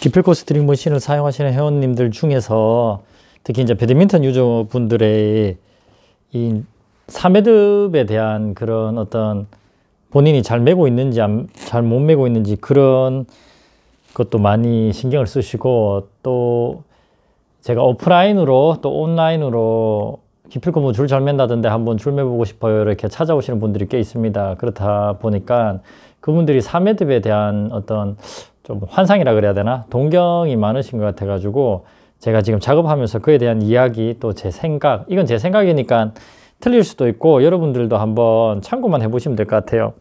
기필코 스트링 머신을 사용하시는 회원님들 중에서 특히 이제 배드민턴 유저분들의 이 3회듭에 대한 그런 어떤 본인이 잘 메고 있는지 잘 못 메고 있는지 그런 것도 많이 신경을 쓰시고 또 제가 오프라인으로 또 온라인으로 기필코 뭐 줄잘 맨다던데 한번 줄 매보고 싶어요 이렇게 찾아오시는 분들이 꽤 있습니다 그렇다 보니까 그분들이 3회듭에 대한 어떤 좀 환상이라 그래야 되나 동경이 많으신 것 같아 가지고 제가 지금 작업하면서 그에 대한 이야기 또 제 생각 이건 제 생각이니까 틀릴 수도 있고 여러분들도 한번 참고만 해보시면 될 것 같아요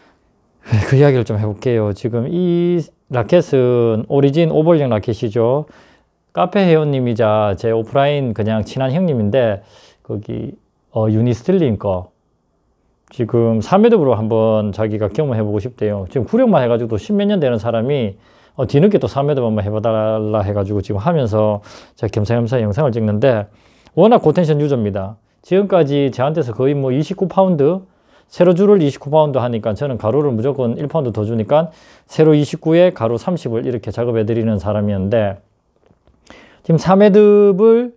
그 이야기를 좀 해볼게요 지금 이 라켓은 오리진 오벌형 라켓이죠 카페 회원님이자 제 오프라인 그냥 친한 형님인데 거기 어, 유니스틸링 거 지금 3회듭으로 한번 자기가 경험해보고 싶대요. 지금 구력만 해가지고 십몇 년 되는 사람이 어, 뒤늦게 또 삼매듭 한번 해봐달라 해가지고 지금 하면서 제가 겸사겸사 영상을 찍는데 워낙 고텐션 유저입니다. 지금까지 저한테서 거의 뭐 29파운드 세로 줄을 29파운드 하니까 저는 가로를 무조건 1파운드 더 주니까 세로 29에 가로 30을 이렇게 작업해 드리는 사람이었는데 지금 3회듭을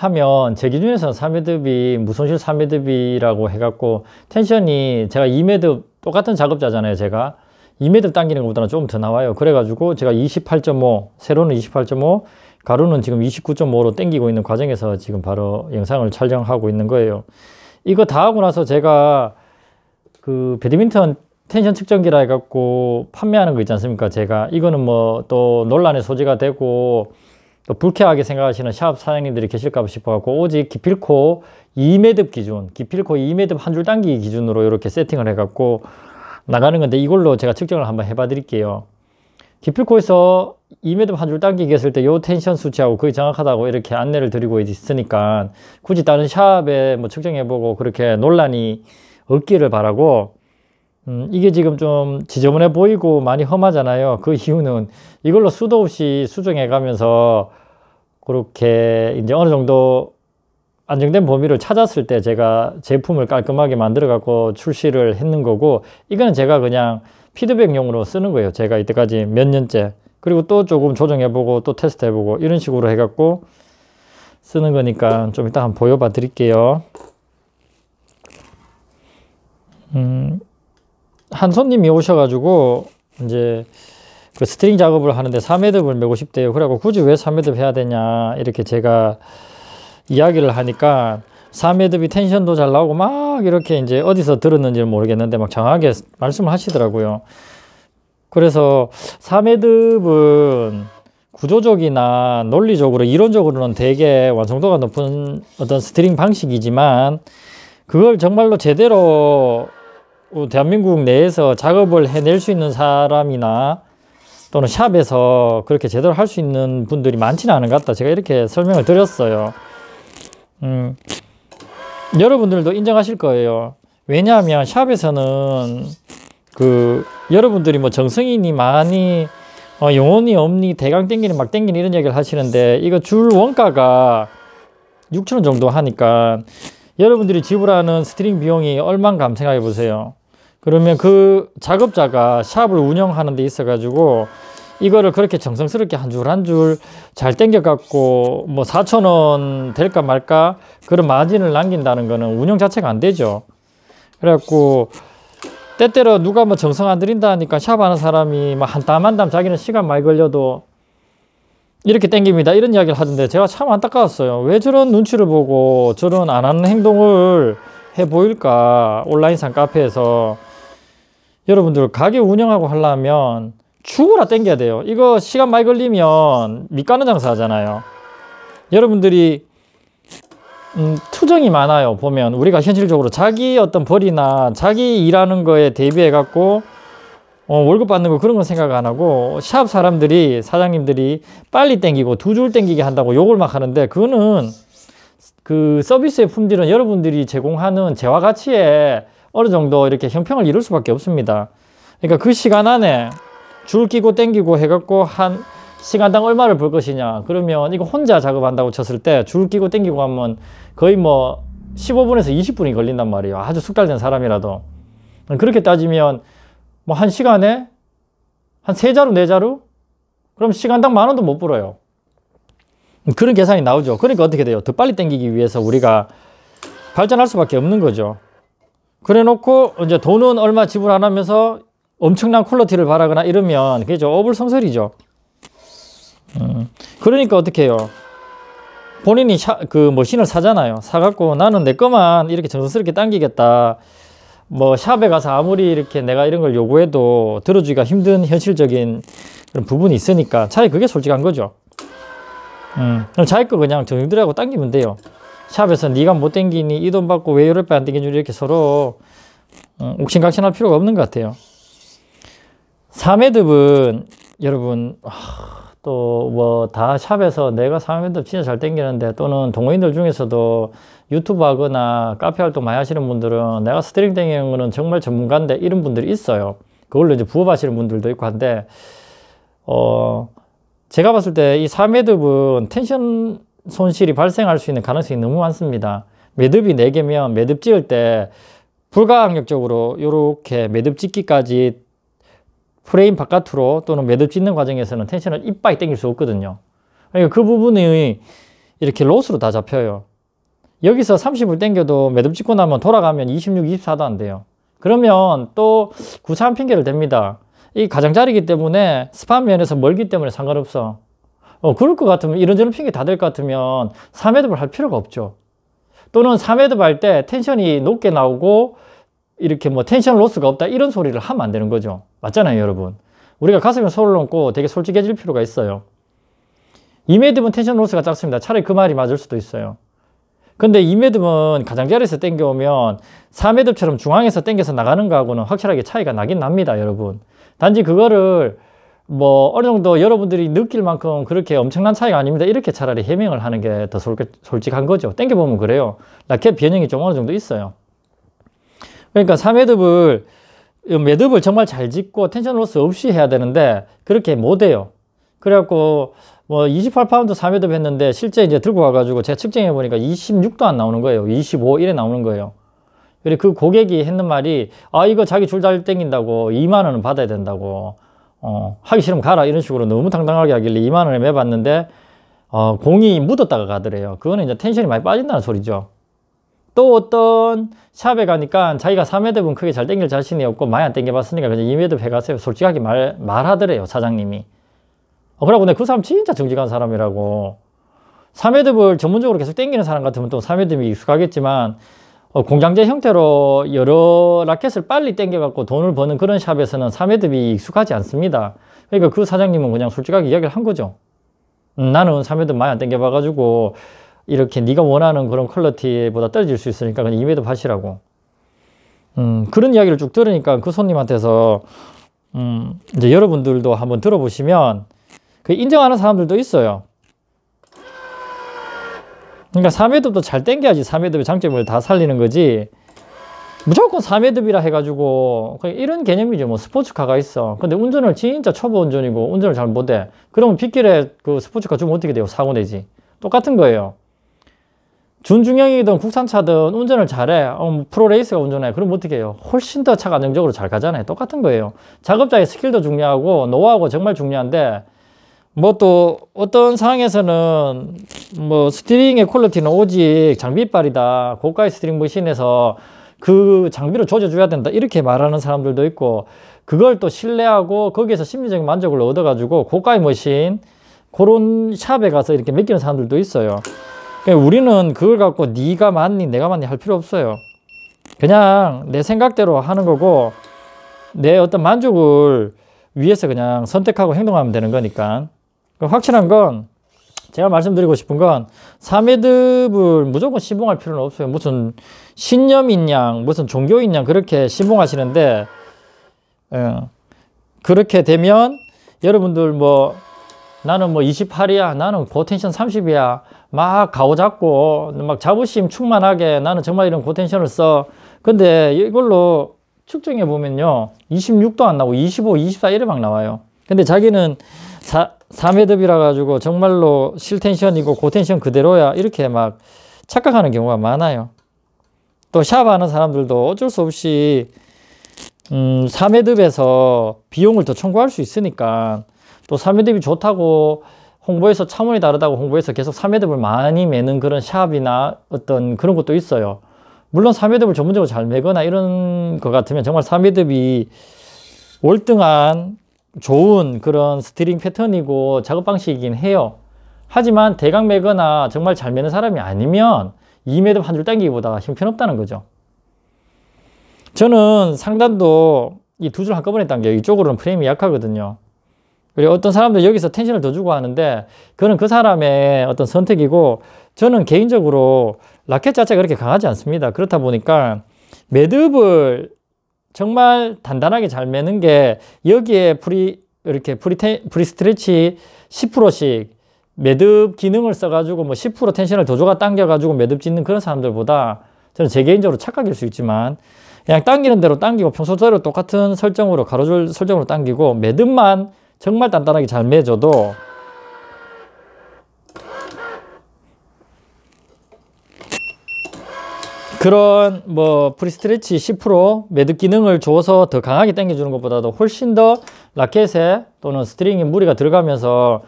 하면 제 기준에서는 3매듭이 무손실 3매듭이라고 해갖고 텐션이 제가 2매듭 똑같은 작업자잖아요 제가 2매듭 당기는 것보다는 조금 더 나와요 그래가지고 제가 28.5 세로는 28.5가로는 지금 29.5로 당기고 있는 과정에서 지금 바로 영상을 촬영하고 있는 거예요 이거 다 하고 나서 제가 그 배드민턴 텐션 측정기라 해갖고 판매하는 거 있지 않습니까 제가 이거는 뭐 또 논란의 소지가 되고 또 불쾌하게 생각하시는 샵 사장님들이 계실까 싶어 갖고 오직 기필코 2매듭 기준, 기필코 2매듭 한 줄 당기기 기준으로 이렇게 세팅을 해 갖고 나가는 건데 이걸로 제가 측정을 한번 해봐 드릴게요. 기필코에서 2매듭 한 줄 당기기 했을 때 요 텐션 수치하고 거의 정확하다고 이렇게 안내를 드리고 있으니까 굳이 다른 샵에 뭐 측정해보고 그렇게 논란이 없기를 바라고 음, 이게 지금 좀 지저분해 보이고 많이 험하잖아요. 그 이유는 이걸로 수도 없이 수정해 가면서 그렇게 이제 어느 정도 안정된 범위를 찾았을 때 제가 제품을 깔끔하게 만들어 갖고 출시를 했는 거고 이거는 제가 그냥 피드백용으로 쓰는 거예요 제가 이때까지 몇 년째 그리고 또 조금 조정해 보고 또 테스트 해보고 이런 식으로 해 갖고 쓰는 거니까 좀 이따 한번 보여봐 드릴게요 음, 한 손님이 오셔가지고 이제 그 스트링 작업을 하는데 3헤드을 메고 싶대요. 그래갖고 굳이 왜 3헤드 해야 되냐 이렇게 제가 이야기를 하니까 3헤드이 텐션도 잘 나오고 막 이렇게 이제 어디서 들었는지는 모르겠는데 막 정확하게 말씀을 하시더라고요. 그래서 3헤드은 구조적이나 논리적으로 이론적으로는 되게 완성도가 높은 어떤 스트링 방식이지만 그걸 정말로 제대로 대한민국 내에서 작업을 해낼 수 있는 사람이나 또는 샵에서 그렇게 제대로 할 수 있는 분들이 많지는 않은 것 같다. 제가 이렇게 설명을 드렸어요. 음, 여러분들도 인정하실 거예요. 왜냐하면 샵에서는 그 여러분들이 뭐 정승인이 많이 어, 영혼이 없니 대강 땡기니 막 땡기니 이런 얘기를 하시는데 이거 줄 원가가 6천원 정도 하니까 여러분들이 지불하는 스트링 비용이 얼만 감생각해 보세요. 그러면 그 작업자가 샵을 운영하는 데 있어 가지고 이거를 그렇게 정성스럽게 한 줄 한 줄 잘 땡겨 갖고 뭐 4천 원 될까 말까 그런 마진을 남긴다는 거는 운영 자체가 안 되죠 그래갖고 때때로 누가 뭐 정성 안 들인다 하니까 샵 하는 사람이 뭐 한땀 한땀 자기는 시간 많이 걸려도 이렇게 땡깁니다 이런 이야기를 하던데 제가 참 안타까웠어요 왜 저런 눈치를 보고 저런 안 하는 행동을 해 보일까 온라인상 카페에서 여러분들 가게 운영하고 하려면 죽어라 땡겨야 돼요. 이거 시간 많이 걸리면 밑가는 장사 하잖아요. 여러분들이 음, 투정이 많아요. 보면 우리가 현실적으로 자기 어떤 벌이나 자기 일하는 거에 대비해 갖고 어, 월급 받는 거 그런 건 생각 안 하고 샵 사람들이 사장님들이 빨리 땡기고 두 줄 땡기게 한다고 욕을 막 하는데 그거는 그 서비스의 품질은 여러분들이 제공하는 재화 가치에 어느 정도 이렇게 형평을 이룰 수밖에 없습니다. 그러니까 그 시간 안에 줄 끼고 땡기고 해갖고 한 시간당 얼마를 벌 것이냐 그러면 이거 혼자 작업한다고 쳤을 때 줄 끼고 땡기고 하면 거의 뭐 15분에서 20분이 걸린단 말이에요 아주 숙달된 사람이라도 그렇게 따지면 뭐 한 시간에 한 세자루네자루 네 그럼 시간당 만 원도 못 벌어요 그런 계산이 나오죠 그러니까 어떻게 돼요 더 빨리 땡기기 위해서 우리가 발전할 수밖에 없는 거죠 그래 놓고 이제 돈은 얼마 지불 안 하면서 엄청난 퀄러티를 바라거나 이러면 그게 좀 어불성설이죠. 음. 그러니까 어떻게 해요? 본인이 샤, 그 머신을 뭐 사잖아요. 사갖고 나는 내 거만 이렇게 정성스럽게 당기겠다. 뭐 샵에 가서 아무리 이렇게 내가 이런 걸 요구해도 들어주기가 힘든 현실적인 그런 부분이 있으니까 차라리 그게 솔직한 거죠. 음, 자기 거 그냥 정들하고 당기면 돼요. 샵에서 네가 못 땡기니 이 돈 받고 왜 이럴 에안 땡겨주니 이렇게 서로 옥신각신할 어, 필요가 없는 것 같아요. 3매듭은 여러분 아, 또뭐 다 샵에서 내가 3매듭 진짜 잘 땡기는데 또는 동호인들 중에서도 유튜브 하거나 카페 활동 많이 하시는 분들은 내가 스트링 땡기는 거는 정말 전문가인데 이런 분들이 있어요. 그걸로 이제 부업하시는 분들도 있고 한데 어 제가 봤을 때 이 3매듭은 텐션 손실이 발생할 수 있는 가능성이 너무 많습니다. 매듭이 4개면 매듭 지을 때 불가항력적으로 이렇게 매듭 짓기까지 프레임 바깥으로 또는 매듭 짓는 과정에서는 텐션을 이빨 땡길 수 없거든요. 그러니까 그 부분이 이렇게 로스로 다 잡혀요. 여기서 30을 땡겨도 매듭 짓고 나면 돌아가면 26, 24도 안 돼요. 그러면 또 구차한 핑계를 댑니다. 이 가장자리이기 때문에 스판 면에서 멀기 때문에 상관없어. 어, 그럴 것 같으면 이런저런 핑계 다 될 것 같으면 3회듭을 할 필요가 없죠. 또는 3회듭 할 때 텐션이 높게 나오고 이렇게 뭐 텐션 로스가 없다 이런 소리를 하면 안 되는 거죠. 맞잖아요, 여러분. 우리가 가슴에 손을 얹고 되게 솔직해질 필요가 있어요. 2매듭은 텐션 로스가 작습니다. 차라리 그 말이 맞을 수도 있어요. 근데 2매듭은 가장자리에서 땡겨오면 4매듭처럼 중앙에서 땡겨서 나가는 거하고는 확실하게 차이가 나긴 납니다, 여러분. 단지 그거를 뭐 어느 정도 여러분들이 느낄 만큼 그렇게 엄청난 차이가 아닙니다. 이렇게 차라리 해명을 하는 게 더 솔직한 거죠. 땡겨보면 그래요. 라켓 변형이 좀 어느 정도 있어요. 그러니까 3매듭을 매듭을 정말 잘 짓고 텐션 로스 없이 해야 되는데 그렇게 못 해요. 그래갖고 뭐 28파운드 3매듭 했는데 실제 이제 들고 가가지고 제가 측정해 보니까 26도 안 나오는 거예요. 25 이래 나오는 거예요. 그리고 그 고객이 했는 말이 아 이거 자기 줄 잘 땡긴다고 2만 원은 받아야 된다고 어, 하기 싫으면 가라 이런 식으로 너무 당당하게 하길래 2만 원에 매봤는데 어, 공이 묻었다가 가더래요. 그거는 이제 텐션이 많이 빠진다는 소리죠. 또 어떤 샵에 가니까 자기가 3회대은 크게 잘 땡길 자신이 없고 많이 안 땡겨봤으니까 그냥 2회대 해가세요. 솔직하게 말, 말하더래요. 사장님이. 어, 그러고 내 그 사람 진짜 정직한 사람이라고. 3회듭을 전문적으로 계속 땡기는 사람 같으면 또 3회듭이 익숙하겠지만 어, 공장제 형태로 여러 라켓을 빨리 땡겨갖고 돈을 버는 그런 샵에서는 사매듭이 익숙하지 않습니다. 그러니까 그 사장님은 그냥 솔직하게 이야기를 한 거죠. 음, 나는 사매듭 많이 안 땡겨봐가지고 이렇게 네가 원하는 그런 퀄리티보다 떨어질 수 있으니까 그냥 2매듭 하시라고. 음, 그런 이야기를 쭉 들으니까 그 손님한테서 음, 이제 여러분들도 한번 들어보시면 그 인정하는 사람들도 있어요. 그러니까 3회듭도 잘 땡겨야지 3회듭의 장점을 다 살리는 거지 무조건 3회듭이라 해가지고 이런 개념이죠 뭐 스포츠카가 있어 근데 운전을 진짜 초보 운전이고 운전을 잘 못해 그러면 빗길에 그 스포츠카 주면 어떻게 돼요 사고 내지 똑같은 거예요 준중형이든 국산차든 운전을 잘해 어, 뭐 프로레이스가 운전해 그럼 어떻게 해요 훨씬 더 차가 안정적으로 잘 가잖아요 똑같은 거예요 작업자의 스킬도 중요하고 노하우가 정말 중요한데 뭐또 어떤 상황에서는 뭐 스트링의 퀄리티는 오직 장비빨이다. 고가의 스트링 머신에서 그 장비를 조져줘야 된다. 이렇게 말하는 사람들도 있고 그걸 또 신뢰하고 거기에서 심리적인 만족을 얻어가지고 고가의 머신 그런 샵에 가서 이렇게 맡기는 사람들도 있어요. 그러니까 우리는 그걸 갖고 네가 맞니 내가 맞니 할 필요 없어요. 그냥 내 생각대로 하는 거고 내 어떤 만족을 위해서 그냥 선택하고 행동하면 되는 거니까 그 확실한 건 제가 말씀드리고 싶은 건 사매듭을 무조건 시봉할 필요는 없어요. 무슨 신념인 양, 무슨 종교인 양 그렇게 시봉하시는데 예, 그렇게 되면 여러분들 뭐 나는 뭐 28이야 나는 고텐션 30이야 막 가오잡고 막 자부심 충만하게 나는 정말 이런 고텐션을 써 근데 이걸로 측정해 보면요 26도 안 나고 25, 24 이래 막 나와요 근데 자기는 사, 3회듭이라 가지고 정말로 실텐션이고 고텐션 그대로야 이렇게 막 착각하는 경우가 많아요. 또 샵하는 사람들도 어쩔 수 없이 음, 3회듭에서 비용을 더 청구할 수 있으니까 또 3회듭이 좋다고 홍보에서 차원이 다르다고 홍보해서 계속 3회듭을 많이 매는 그런 샵이나 어떤 그런 것도 있어요. 물론 3회듭을 전문적으로 잘 매거나 이런 것 같으면 정말 3회듭이 월등한 좋은 그런 스트링 패턴이고 작업 방식이긴 해요. 하지만 대각 매거나 정말 잘 매는 사람이 아니면 2m 매한줄 당기기보다 형편없다는 거죠. 저는 상단도 이 두 줄 한꺼번에 당겨요. 이쪽으로는 프레임이 약하거든요. 그리고 어떤 사람들 여기서 텐션을 더 주고 하는데 그는 그 사람의 어떤 선택이고 저는 개인적으로 라켓 자체가 그렇게 강하지 않습니다. 그렇다 보니까 매듭을 정말 단단하게 잘 매는 게 여기에 프리 이렇게 프리 테 프리 스트레치 10%씩 매듭 기능을 써가지고 뭐 10% 텐션을 도조가 당겨가지고 매듭 짓는 그런 사람들보다 저는 제 개인적으로 착각일 수 있지만 그냥 당기는 대로 당기고 평소대로 똑같은 설정으로 가로줄 설정으로 당기고 매듭만 정말 단단하게 잘 매줘도 그런 뭐 프리스트레치 10% 매듭 기능을 줘서 더 강하게 당겨주는 것보다도 훨씬 더 라켓에 또는 스트링에 무리가 들어가면서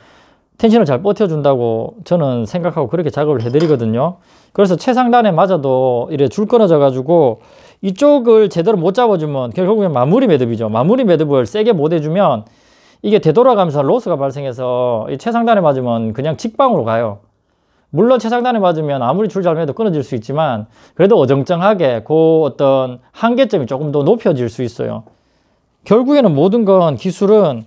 텐션을 잘 버텨준다고 저는 생각하고 그렇게 작업을 해드리거든요. 그래서 최상단에 맞아도 이래 줄 끊어져 가지고 이쪽을 제대로 못 잡아주면 결국엔 마무리 매듭이죠. 마무리 매듭을 세게 못 해주면 이게 되돌아가면서 로스가 발생해서 이 최상단에 맞으면 그냥 직방으로 가요. 물론 최상단에 맞으면 아무리 줄 잘매도 끊어질 수 있지만 그래도 어정쩡하게 그 어떤 한계점이 조금 더 높여질 수 있어요. 결국에는 모든 건 기술은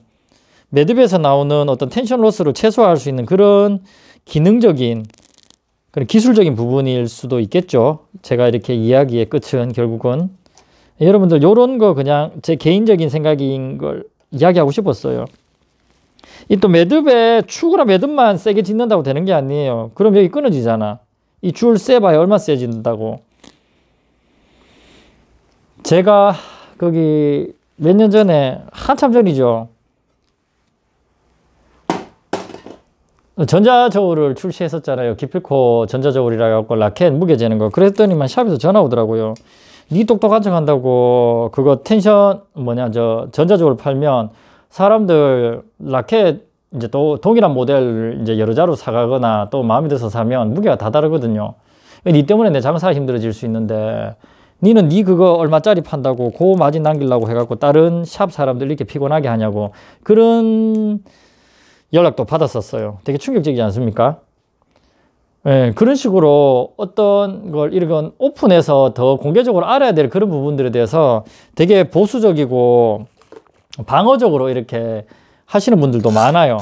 매듭에서 나오는 어떤 텐션 로스를 최소화할 수 있는 그런 기능적인 그런 기술적인 부분일 수도 있겠죠. 제가 이렇게 이야기의 끝은 결국은 여러분들 이런 거 그냥 제 개인적인 생각인 걸 이야기하고 싶었어요. 이또 매듭에 축으로 매듭만 세게 짓는다고 되는 게 아니에요. 그럼 여기 끊어지잖아. 이 줄 세봐야 얼마 세진다고. 제가 거기 몇 년 전에 한참 전이죠. 전자저울을 출시했었잖아요. 기필코 전자저울이라 갖고 라켓 무게 재는 거. 그랬더니만 샵에서 전화 오더라고요. 니 똑똑한 척 한다고 그거 텐션 뭐냐 저 전자저울 팔면 사람들 라켓 이제 또 동일한 모델을 이제 여러 자루 사가거나 또 마음에 들어서 사면 무게가 다 다르거든요. 니 때문에 내 장사가 힘들어질 수 있는데 니는 니 그거 얼마짜리 판다고 고 마진 남기려고 해갖고 다른 샵 사람들 이렇게 피곤하게 하냐고 그런 연락도 받았었어요. 되게 충격적이지 않습니까? 예, 그런 식으로 어떤 걸 이런 오픈해서 더 공개적으로 알아야 될 그런 부분들에 대해서 되게 보수적이고 방어적으로 이렇게 하시는 분들도 많아요.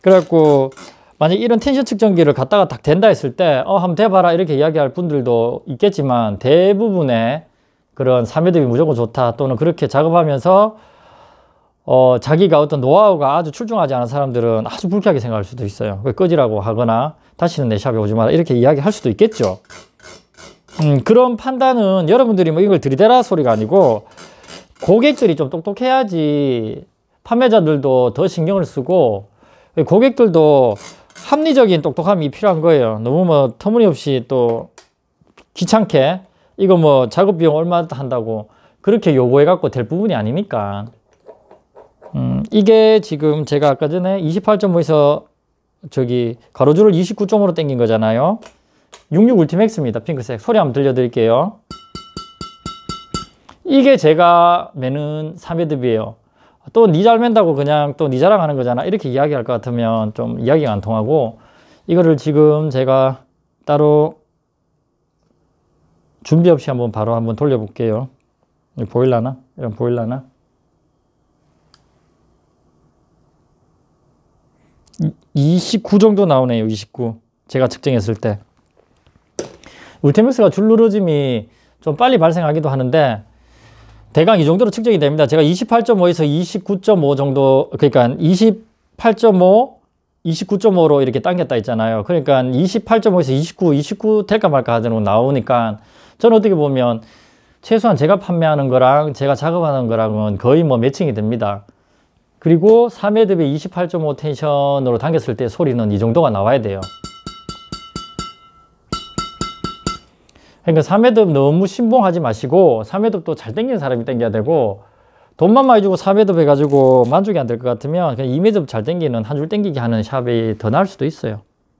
그래갖고 만약 이런 텐션 측정기를 갖다가 딱 된다 했을 때 어 한번 대봐라 이렇게 이야기할 분들도 있겠지만 대부분의 그런 3회대이 무조건 좋다 또는 그렇게 작업하면서 어 자기가 어떤 노하우가 아주 출중하지 않은 사람들은 아주 불쾌하게 생각할 수도 있어요. 꺼지라고 하거나 다시는 내 샵에 오지 마라 이렇게 이야기할 수도 있겠죠. 음, 그런 판단은 여러분들이 뭐 이걸 들이대라 소리가 아니고 고객들이 좀 똑똑해야지 판매자들도 더 신경을 쓰고 고객들도 합리적인 똑똑함이 필요한 거예요. 너무 뭐 터무니없이 또 귀찮게 이거 뭐 작업 비용 얼마 한다고 그렇게 요구해 갖고 될 부분이 아니니까 음, 이게 지금 제가 아까 전에 28.5에서 저기 가로줄을 29점으로 당긴 거잖아요. 66 울티맥스입니다. 핑크색 소리 한번 들려드릴게요. 이게 제가 매는 3배드비예요 또 니 잘 맨다고 그냥 또 니 자랑하는 거잖아 이렇게 이야기할 것 같으면 좀 이야기가 안 통하고 이거를 지금 제가 따로 준비 없이 한번 바로 한번 돌려볼게요 보일라나? 이런 보일라나? 29 정도 나오네요. 이십구 제가 측정했을 때. 울테맥스가 줄누르짐이 좀 빨리 발생하기도 하는데 대강 이 정도로 측정이 됩니다. 제가 28.5에서 29.5 정도 그러니까 28.5 29.5로 이렇게 당겼다 했잖아요. 그러니까 28.5에서 29, 29 될까 말까 하더라고 나오니까 저는 어떻게 보면 최소한 제가 판매하는 거랑 제가 작업하는 거랑은 거의 뭐 매칭이 됩니다. 그리고 3회 대비 28.5 텐션으로 당겼을 때 소리는 이 정도가 나와야 돼요. 그러니까 3회듭 너무 신봉하지 마시고 3회듭도 잘 땡기는 사람이 땡겨야 되고 돈만 많이 주고 4회듭 해가지고 만족이 안 될 것 같으면 그냥 2회듭 잘 땡기는 한 줄 땡기게 하는 샵이 더 나을 수도 있어요.